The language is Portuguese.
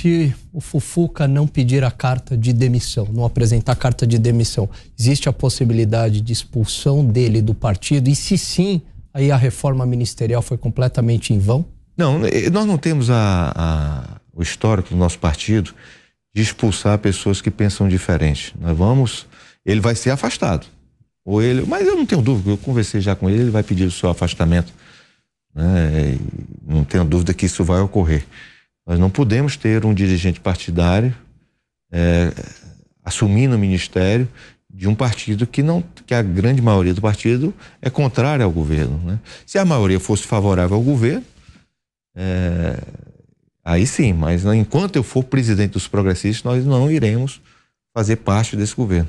se o Fufuca não pedir a carta de demissão, não apresentar a carta de demissão, existe a possibilidade de expulsão dele do partido? E se sim, aí a reforma ministerial foi completamente em vão? Não, né, eh, nós não temos a, a, o histórico do nosso partido de expulsar pessoas que pensam diferente. Nós vamos, ele vai ser afastado. Ou ele, mas eu não tenho dúvida, eu conversei já com ele, ele vai pedir o seu afastamento. Né? Não tenho dúvida que isso vai ocorrer. Nós não podemos ter um dirigente partidário é, assumindo o ministério de um partido que não que a grande maioria do partido é contrária ao governo. Né? Se a maioria fosse favorável ao governo, é, aí sim, mas enquanto eu for presidente dos progressistas, nós não iremos fazer parte desse governo.